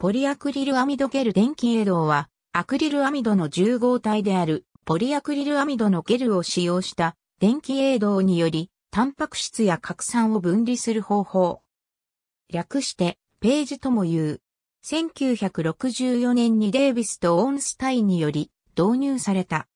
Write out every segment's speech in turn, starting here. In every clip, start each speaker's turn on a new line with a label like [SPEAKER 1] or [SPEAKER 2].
[SPEAKER 1] ポリアクリルアミドゲル電気栄動は、アクリルアミドの重合体である、ポリアクリルアミドのゲルを使用した電気栄動により、タンパク質や核酸を分離する方法。略して、ページとも言う。1964年にデイビスとオーンスタインにより導入された。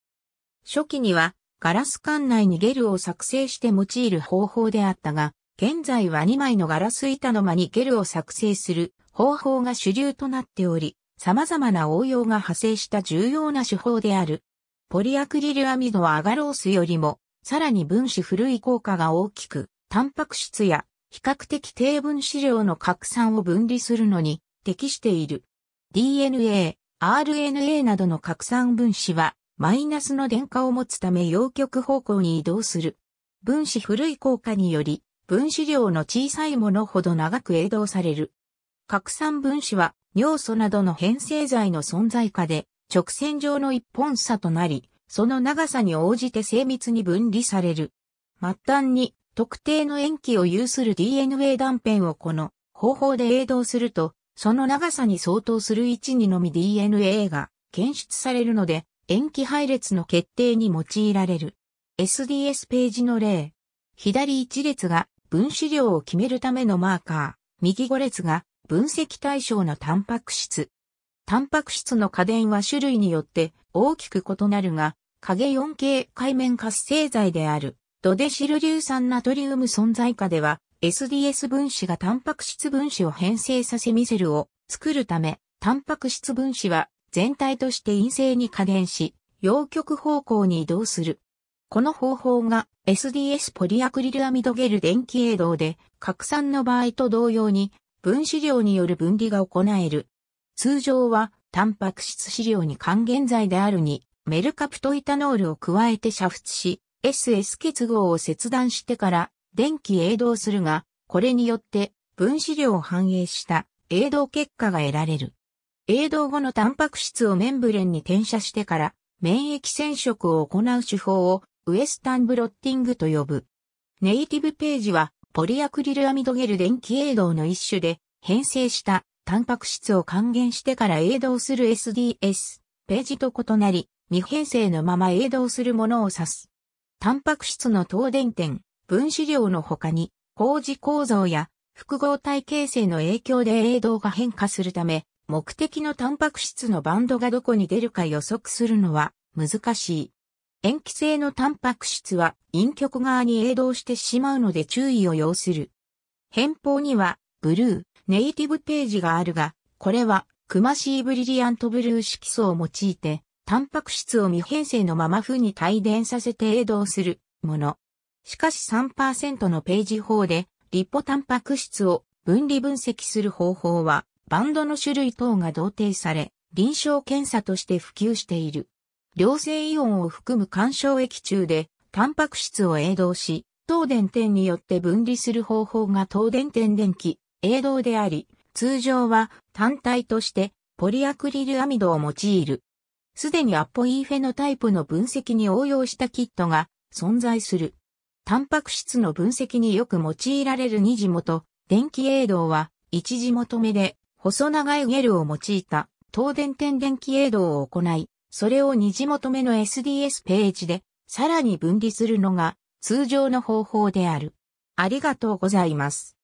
[SPEAKER 1] 初期には、ガラス管内にゲルを作成して用いる方法であったが、現在は2枚のガラス板の間にゲルを作成する方法が主流となっており、様々な応用が派生した重要な手法である。ポリアクリルアミドアガロースよりも、さらに分子古い効果が大きく、タンパク質や比較的低分子量の拡散を分離するのに適している。DNA、RNA などの拡散分子は、マイナスの電荷を持つため陽極方向に移動する。分子古い効果により、分子量の小さいものほど長く栄動される。核酸分子は尿素などの変成剤の存在下で直線上の一本差となり、その長さに応じて精密に分離される。末端に特定の塩基を有する DNA 断片をこの方法で栄動すると、その長さに相当する位置にのみ DNA が検出されるので、塩基配列の決定に用いられる。SDS ページの例。左一列が分子量を決めるためのマーカー、右5列が分析対象のタンパク質。タンパク質の家電は種類によって大きく異なるが、影4 k 界面活性剤である、ドデシル硫酸ナトリウム存在下では、SDS 分子がタンパク質分子を変性させミセルを作るため、タンパク質分子は全体として陰性に加減し、陽極方向に移動する。この方法が SDS ポリアクリルアミドゲル電気栄動で拡散の場合と同様に分子量による分離が行える。通常はタンパク質飼料に還元剤であるにメルカプトイタノールを加えて煮沸し SS 結合を切断してから電気栄動するがこれによって分子量を反映した栄動結果が得られる。栄動後のタンパク質をメンブレンに転写してから免疫染色を行う手法をウエスタンブロッティングと呼ぶ。ネイティブページは、ポリアクリルアミドゲル電気映動の一種で、変成したタンパク質を還元してから映動する SDS ページと異なり、未編成のまま映動するものを指す。タンパク質の等電点、分子量の他に、工事構造や複合体形成の影響で映動が変化するため、目的のタンパク質のバンドがどこに出るか予測するのは難しい。塩基性のタンパク質は陰極側に栄動してしまうので注意を要する。偏方にはブルー、ネイティブページがあるが、これはクマシーブリリアントブルー色素を用いて、タンパク質を未変性のまま風に帯電させて栄動するもの。しかし3%のページ法で、リポタンパク質を分離分析する方法は、バンドの種類等が同定され、臨床検査として普及している。良性イオンを含む干渉液中で、タンパク質を栄動し、等電点によって分離する方法が等電点電気、栄動であり、通常は単体としてポリアクリルアミドを用いる。すでにアポイーフェノタイプの分析に応用したキットが存在する。タンパク質の分析によく用いられる二次元、電気栄動は一次元目で細長いゲルを用いた等電点電気栄動を行い、それを二次求めの SDS ページで、さらに分離するのが通常の方法である。ありがとうございます。